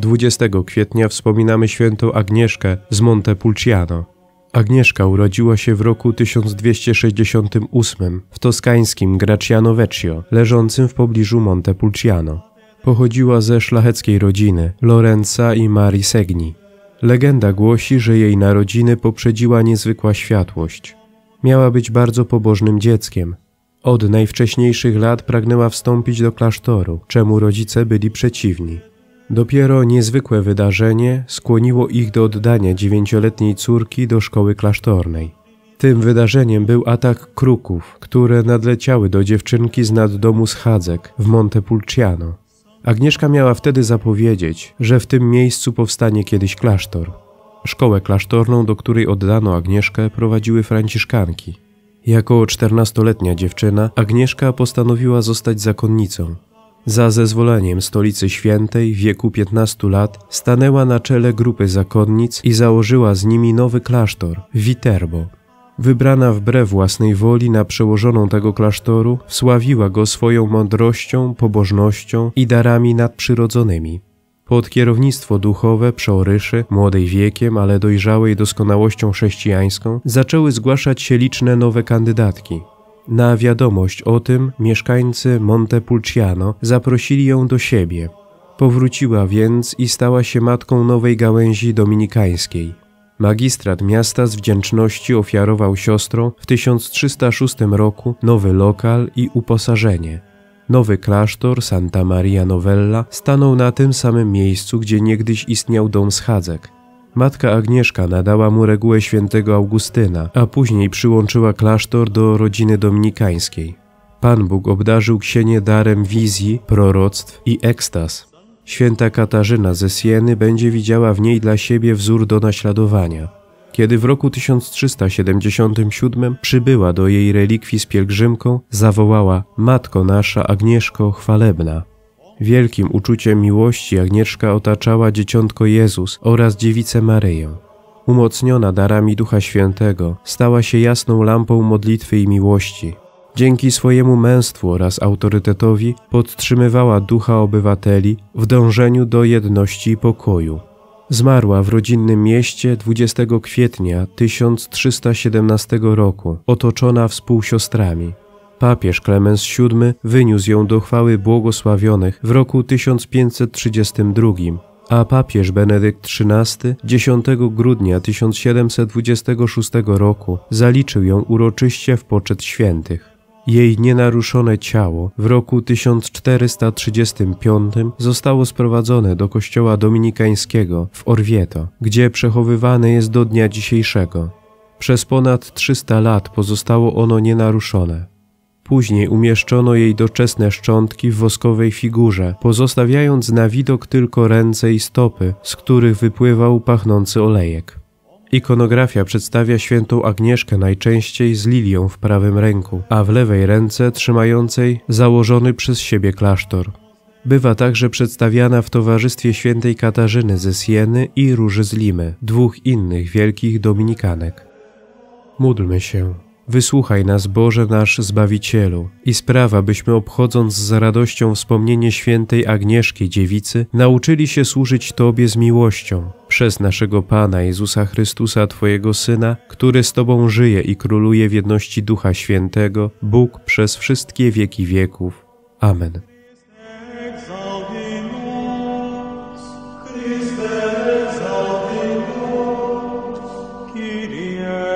20 kwietnia wspominamy świętą Agnieszkę z Montepulciano. Agnieszka urodziła się w roku 1268 w toskańskim Graciano Vecchio, leżącym w pobliżu Montepulciano. Pochodziła ze szlacheckiej rodziny Lorenza i Marii Segni. Legenda głosi, że jej narodziny poprzedziła niezwykła światłość. Miała być bardzo pobożnym dzieckiem. Od najwcześniejszych lat pragnęła wstąpić do klasztoru, czemu rodzice byli przeciwni. Dopiero niezwykłe wydarzenie skłoniło ich do oddania dziewięcioletniej córki do szkoły klasztornej. Tym wydarzeniem był atak kruków, które nadleciały do dziewczynki z nad domu schadzek w Montepulciano. Agnieszka miała wtedy zapowiedzieć, że w tym miejscu powstanie kiedyś klasztor. Szkołę klasztorną, do której oddano Agnieszkę, prowadziły franciszkanki. Jako czternastoletnia dziewczyna Agnieszka postanowiła zostać zakonnicą. Za zezwoleniem Stolicy Świętej w wieku 15 lat stanęła na czele grupy zakonnic i założyła z nimi nowy klasztor, Witerbo, wybrana wbrew własnej woli na przełożoną tego klasztoru, wsławiła go swoją mądrością, pobożnością i darami nadprzyrodzonymi. Pod kierownictwo duchowe przeoryszy, młodej wiekiem, ale dojrzałej doskonałością chrześcijańską, zaczęły zgłaszać się liczne nowe kandydatki. Na wiadomość o tym mieszkańcy Montepulciano zaprosili ją do siebie. Powróciła więc i stała się matką nowej gałęzi dominikańskiej – Magistrat miasta z wdzięczności ofiarował siostrom w 1306 roku nowy lokal i uposażenie. Nowy klasztor Santa Maria Novella stanął na tym samym miejscu, gdzie niegdyś istniał dom schadzek. Matka Agnieszka nadała mu regułę świętego Augustyna, a później przyłączyła klasztor do rodziny dominikańskiej. Pan Bóg obdarzył ksienie darem wizji, proroctw i ekstaz. Święta Katarzyna ze Sieny będzie widziała w niej dla siebie wzór do naśladowania. Kiedy w roku 1377 przybyła do jej relikwii z pielgrzymką, zawołała Matko nasza Agnieszko chwalebna. Wielkim uczuciem miłości Agnieszka otaczała Dzieciątko Jezus oraz Dziewicę Maryję. Umocniona darami Ducha Świętego, stała się jasną lampą modlitwy i miłości, Dzięki swojemu męstwu oraz autorytetowi podtrzymywała ducha obywateli w dążeniu do jedności i pokoju. Zmarła w rodzinnym mieście 20 kwietnia 1317 roku, otoczona współsiostrami. Papież Klemens VII wyniósł ją do chwały błogosławionych w roku 1532, a papież Benedykt XIII 10 grudnia 1726 roku zaliczył ją uroczyście w poczet świętych. Jej nienaruszone ciało w roku 1435 zostało sprowadzone do kościoła dominikańskiego w Orvieto, gdzie przechowywane jest do dnia dzisiejszego. Przez ponad 300 lat pozostało ono nienaruszone. Później umieszczono jej doczesne szczątki w woskowej figurze, pozostawiając na widok tylko ręce i stopy, z których wypływał pachnący olejek. Ikonografia przedstawia świętą Agnieszkę najczęściej z lilią w prawym ręku, a w lewej ręce trzymającej założony przez siebie klasztor. Bywa także przedstawiana w towarzystwie świętej Katarzyny ze Sieny i Róży z Limy, dwóch innych wielkich dominikanek. Módlmy się. Wysłuchaj nas, Boże nasz Zbawicielu, i sprawa, byśmy obchodząc z radością wspomnienie świętej Agnieszki Dziewicy, nauczyli się służyć Tobie z miłością, przez naszego Pana Jezusa Chrystusa, Twojego Syna, który z Tobą żyje i króluje w jedności Ducha Świętego, Bóg przez wszystkie wieki wieków. Amen. Kyrie